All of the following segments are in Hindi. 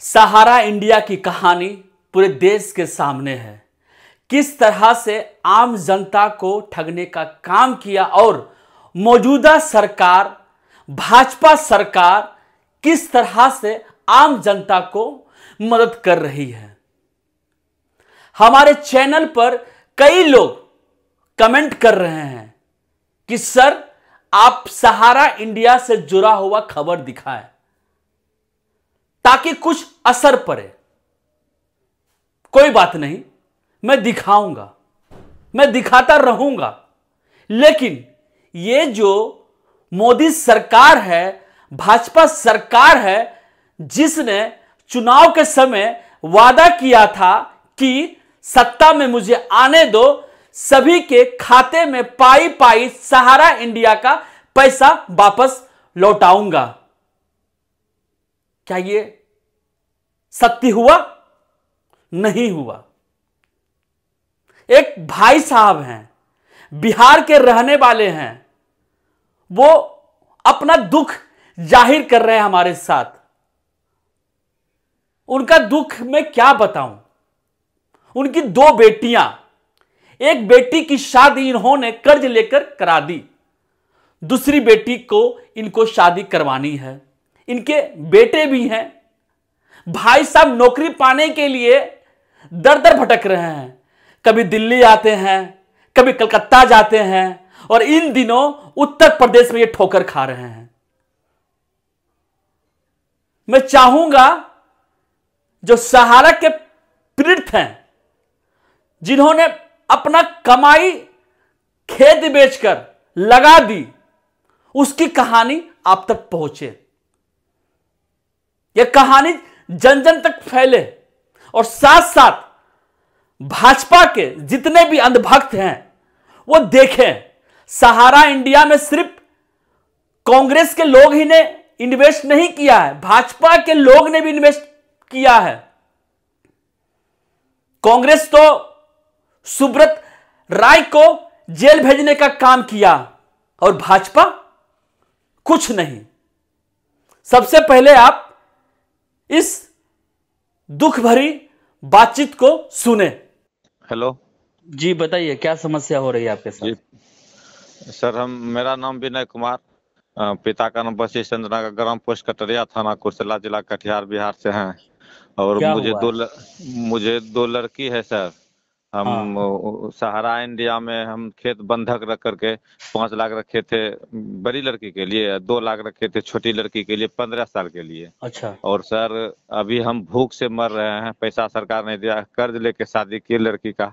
सहारा इंडिया की कहानी पूरे देश के सामने है किस तरह से आम जनता को ठगने का काम किया और मौजूदा सरकार भाजपा सरकार किस तरह से आम जनता को मदद कर रही है हमारे चैनल पर कई लोग कमेंट कर रहे हैं कि सर आप सहारा इंडिया से जुड़ा हुआ खबर दिखाएं ताकि कुछ असर पड़े कोई बात नहीं मैं दिखाऊंगा मैं दिखाता रहूंगा लेकिन ये जो मोदी सरकार है भाजपा सरकार है जिसने चुनाव के समय वादा किया था कि सत्ता में मुझे आने दो सभी के खाते में पाई पाई सहारा इंडिया का पैसा वापस लौटाऊंगा क्या ये सत्य हुआ नहीं हुआ एक भाई साहब हैं बिहार के रहने वाले हैं वो अपना दुख जाहिर कर रहे हैं हमारे साथ उनका दुख मैं क्या बताऊं उनकी दो बेटियां एक बेटी की शादी इन्होंने कर्ज लेकर करा दी दूसरी बेटी को इनको शादी करवानी है इनके बेटे भी हैं भाई साहब नौकरी पाने के लिए दर दर भटक रहे हैं कभी दिल्ली आते हैं कभी कलकत्ता जाते हैं और इन दिनों उत्तर प्रदेश में ये ठोकर खा रहे हैं मैं चाहूंगा जो सहारा के पीड़ित हैं जिन्होंने अपना कमाई खेत बेचकर लगा दी उसकी कहानी आप तक पहुंचे यह कहानी जन जन तक फैले और साथ साथ भाजपा के जितने भी अंधभक्त हैं वो देखें सहारा इंडिया में सिर्फ कांग्रेस के लोग ही ने इन्वेस्ट नहीं किया है भाजपा के लोग ने भी इन्वेस्ट किया है कांग्रेस तो सुब्रत राय को जेल भेजने का काम किया और भाजपा कुछ नहीं सबसे पहले आप इस दुख भरी बातचीत को सुने हेलो जी बताइए क्या समस्या हो रही है आपके साथ सर हम मेरा नाम विनय कुमार पिता का नाम वशिष्ठ चंद्र ग्राम पोस्ट कटरिया थाना कुर्सला जिला कटिहार बिहार से हैं और मुझे दो ल, मुझे दो लड़की है सर हम हाँ। सहारा इंडिया में हम खेत बंधक रख करके पांच लाख रखे थे बड़ी लड़की के लिए दो लाख रखे थे छोटी लड़की के लिए पंद्रह साल के लिए अच्छा और सर अभी हम भूख से मर रहे हैं पैसा सरकार ने दिया कर्ज लेके शादी की लड़की का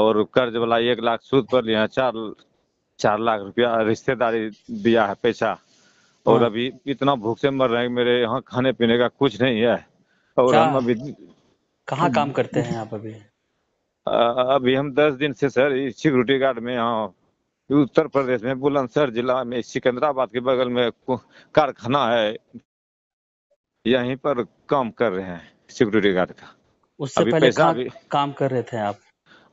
और कर्ज वाला एक लाख सूद पर लिया चार चार लाख रुपया रिश्तेदारी दिया है पैसा और हाँ। अभी इतना भूख से मर रहे हैं मेरे यहाँ खाने पीने का कुछ नहीं है और अच्छा। हम अभी कहाँ काम हम्म। करते हैं आप अभी अभी हम दस दिन से सर सिक्योरिटी गार्ड में यहाँ उत्तर प्रदेश में बुलंदशहर जिला में सिकंदराबाद के बगल में कारखाना है यहीं पर काम कर रहे हैं सिक्योरिटी गार्ड का उससे अभी पहले का, भी काम कर रहे थे आप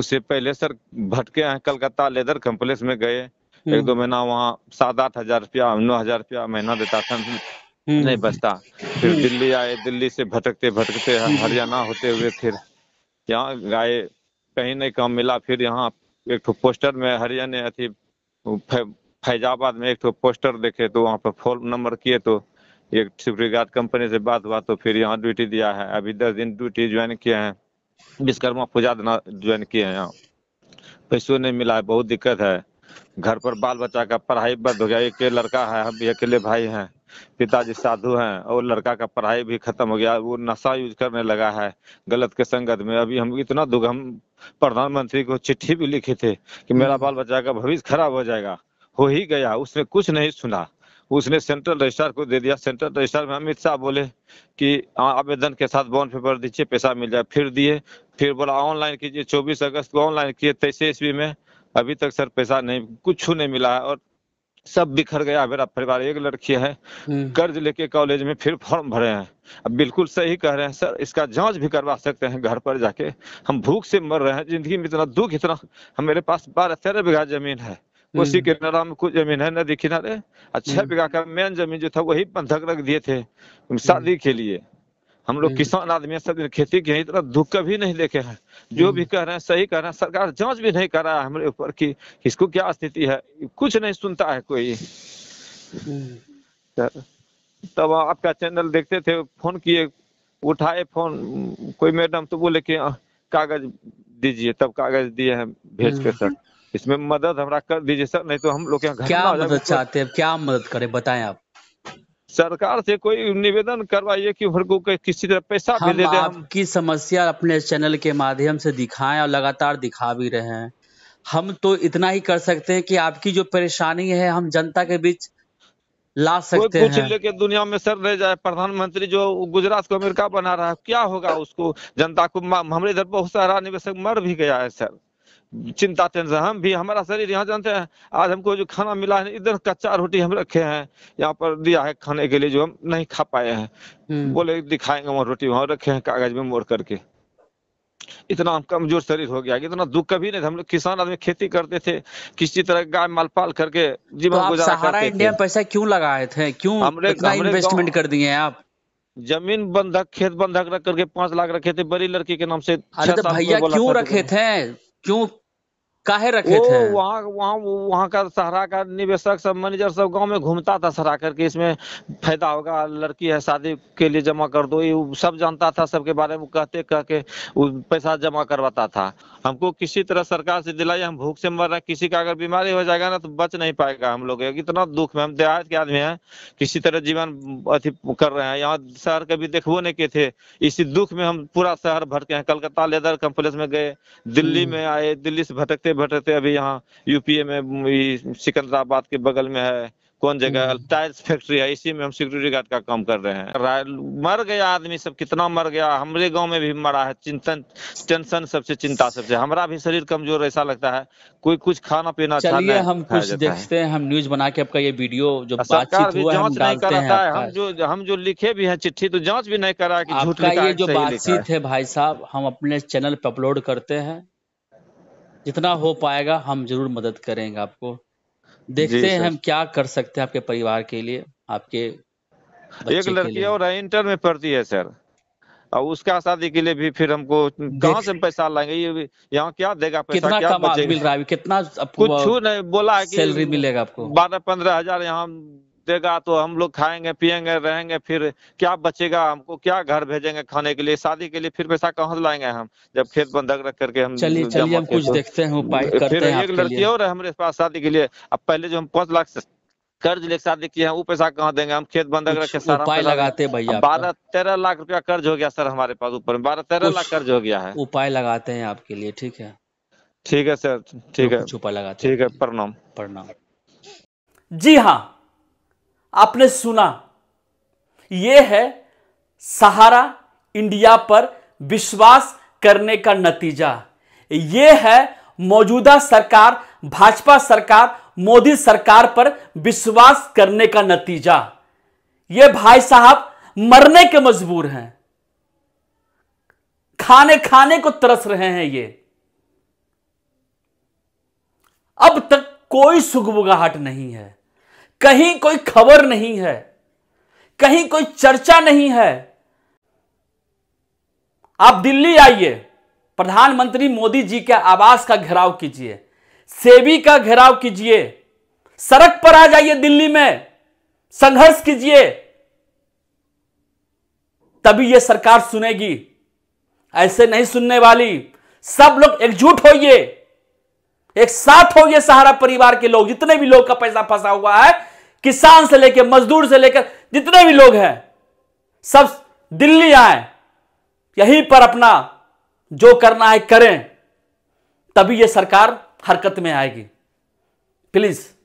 उससे पहले सर भटके हैं कलकत्ता लेदर कम्प्लेक्स में गए एक हम्म। दो महीना वहाँ सात आठ हजार रुपया नौ हजार रुपया महीना देता था हम्म। नहीं बचता फिर हम्म। दिल्ली आए दिल्ली से भटकते भटकते हरियाणा होते हुए फिर यहाँ गाय कहीं नहीं काम मिला फिर यहाँ एक तो पोस्टर में हरियाणा अथी फैजाबाद में एक तो पोस्टर देखे तो वहाँ पर फोन नंबर किए तो एक सिक्योरिटी गार्ड कंपनी से बात हुआ तो फिर यहाँ ड्यूटी दिया है अभी दस दिन ड्यूटी ज्वाइन किए हैं विश्वकर्मा पूजा ज्वाइन किए हैं यहाँ पैसों नहीं मिला है बहुत दिक्कत है घर पर बाल बच्चा का पढ़ाई बंद हो गया एक लड़का है हम भी अकेले भाई हैं पिताजी साधु हैं और लड़का का पढ़ाई भी खत्म हो गया वो नशा यूज करने लगा है गलत के संगत में अभी हम इतना दुख हम प्रधानमंत्री को चिट्ठी भी लिखे थे कि हम्म। मेरा बाल बच्चा का भविष्य खराब हो जाएगा हो ही गया उसने कुछ नहीं सुना उसने सेंट्रल रजिस्ट्रार को दे दिया सेंट्रल रजिस्ट्रार में अमित शाह बोले कि हाँ, आवेदन के साथ बॉन्ड पेपर दीजिए पैसा मिल जाए फिर दिए फिर बोला ऑनलाइन कीजिए चौबीस अगस्त को ऑनलाइन किए तेईस ईस्वी में अभी तक सर पैसा नहीं कुछ नहीं मिला है और सब बिखर गया मेरा परिवार एक लड़की है हम्म। कर्ज लेके कॉलेज में फिर फॉर्म भरे हैं अब बिल्कुल सही कह रहे हैं सर इसका जांच भी करवा सकते हैं घर पर जाके हम भूख से मर रहे हैं जिंदगी में इतना दुख इतना हम मेरे पास बारह तेरह बीघा जमीन है हम्म। उसी किनारा नाम कुछ जमीन है नदी किनारे और अच्छा छह हम्म। बीघा का मेन जमीन जो था वही बंधक रख दिए थे शादी के लिए हम लोग हम्म। किसान आदमी सब खेती के इतना दुख कभी नहीं देखे हैं जो हम्म। भी कह रहे हैं सही कह रहे हैं सरकार जांच भी नहीं कर रहा है हमारे ऊपर की इसको क्या स्थिति है कुछ नहीं सुनता है कोई हम्म। तब आपका चैनल देखते थे फोन किए उठाए फोन कोई मैडम तो बोले कि कागज दीजिए तब कागज दिए हैं भेज के सर इसमें मदद हमारा कर दीजिए सर नहीं तो हम लोग क्या मदद चाहते हैं क्या मदद करें बताएं आप सरकार से कोई निवेदन करवाइए कि हमको किसी तरह पैसा हम दे आपकी समस्या अपने चैनल के माध्यम से दिखाएं और लगातार दिखा भी रहे हैं हम तो इतना ही कर सकते हैं कि आपकी जो परेशानी है हम जनता के बीच ला सकते कोई कुछ हैं। लेके दुनिया में सर रह जाए प्रधानमंत्री जो गुजरात को अमेरिका बना रहा है क्या होगा उसको जनता को हमारे इधर बहुत सारा निवेशक मर भी गया है सर चिंता टेंशन हम भी हमारा शरीर यहाँ जानते हैं आज हमको जो खाना मिला है इधर कच्चा रोटी हम रखे हैं यहाँ पर दिया है खाने के लिए जो हम नहीं खा पाए हैं हम्म। बोले दिखाएंगे वहाँ रोटी वहां रखे हैं कागज में मोड़ करके इतना कमजोर शरीर हो गया इतना दुख कभी नहीं था हम लोग किसान आदमी खेती करते थे किसी तरह गाय माल पाल करके तो जीवन तो गुजारा करते इंडिया पैसा क्यों लगाए थे क्यों हमने इन्वेस्टमेंट कर दिए आप जमीन बंधक खेत बंधक रख करके पांच लाख रखे थे बड़ी लड़की के नाम से तो भैया क्यों रखे थे क्यों काहे रखे थे वहाँ वहाँ वहाँ का सहरा का निवेशक सब मैनेजर सब गांव में घूमता था सहरा करके इसमें फायदा होगा लड़की है शादी के लिए जमा कर दो ये सब जानता था सबके बारे में कहते कह के पैसा जमा करवाता था हमको किसी तरह सरकार से दिलाई हम भूख से मर रहे किसी का अगर बीमारी हो जाएगा ना तो बच नहीं पाएगा हम लोग इतना दुख में हम देहात के आदमी है किसी तरह जीवन अथी कर रहे हैं यहाँ शहर कभी देखबो नहीं के थे इसी दुख में हम पूरा शहर भटके हैं कलकत्ता लेदर कम्प्लेक्स में गए दिल्ली हम्म। में आए दिल्ली से भटकते थे अभी यहाँ यूपीए में सिकंदराबाद के बगल में है कौन जगह हम्म। टाइल्स फैक्ट्री है इसी में हम सिक्योरिटी गार्ड का काम कर रहे हैं मर गया आदमी सब कितना मर गया हमारे गांव में भी मरा है चिंतन टेंशन सबसे चिंता सबसे हमारा भी शरीर कमजोर ऐसा लगता है कोई कुछ खाना पीना अच्छा चलिए हम कुछ देखते हैं हम न्यूज बना के आपका ये वीडियो जो बातचीत हुआ हम डालते हैं हम जो हम जो लिखे भी हैं चिट्ठी तो जाँच भी नहीं करा की झूठ ये जो बातचीत है भाई साहब हम अपने चैनल पे अपलोड करते हैं जितना हो पाएगा हम जरूर मदद करेंगे आपको देखते हैं हम क्या कर सकते हैं आपके परिवार के लिए आपके एक लड़की और इंटर में पढ़ती है सर और उसका शादी के लिए भी फिर हमको कहाँ से पैसा लाएंगे ये यहाँ क्या देगा पैसा कितना क्या मिल रहा है कितना कुछ नहीं बोला है कि सैलरी मिलेगा आपको बारह पंद्रह हजार यहाँ देगा तो हम लोग खाएंगे पिएंगे रहेंगे फिर क्या बचेगा हमको क्या घर भेजेंगे खाने के लिए शादी के लिए फिर पैसा कहाँ लाएंगे हम जब खेत बंधक रख करके हम चलिए चलिए हम कुछ तो देखते हैं उपाय करते फिर हैं एक लड़की और हमारे पास शादी के लिए अब पहले जो हम पांच लाख कर्ज लेकर शादी किए हैं वो पैसा कहाँ देंगे हम खेत बंधक रखे सर उपाय लगाते भैया बारह तेरह लाख रुपया कर्ज हो गया सर हमारे पास ऊपर में बारह तेरह लाख कर्ज हो गया है उपाय लगाते हैं आपके लिए ठीक है ठीक है सर ठीक है उपाय लगाते ठीक है प्रणाम प्रणाम जी हाँ आपने सुना यह है सहारा इंडिया पर विश्वास करने का नतीजा यह है मौजूदा सरकार भाजपा सरकार मोदी सरकार पर विश्वास करने का नतीजा ये भाई साहब मरने के मजबूर हैं खाने खाने को तरस रहे हैं ये अब तक कोई सुगबुगाहट नहीं है कहीं कोई खबर नहीं है कहीं कोई चर्चा नहीं है आप दिल्ली आइए प्रधानमंत्री मोदी जी के आवास का घेराव कीजिए सेबी का घेराव कीजिए सड़क पर आ जाइए दिल्ली में संघर्ष कीजिए तभी यह सरकार सुनेगी ऐसे नहीं सुनने वाली सब लोग एकजुट होइए एक साथ हो गए सहारा परिवार के लोग जितने भी लोग का पैसा फंसा हुआ है किसान से लेकर मजदूर से लेकर जितने भी लोग हैं सब दिल्ली आए यहीं पर अपना जो करना है करें तभी यह सरकार हरकत में आएगी प्लीज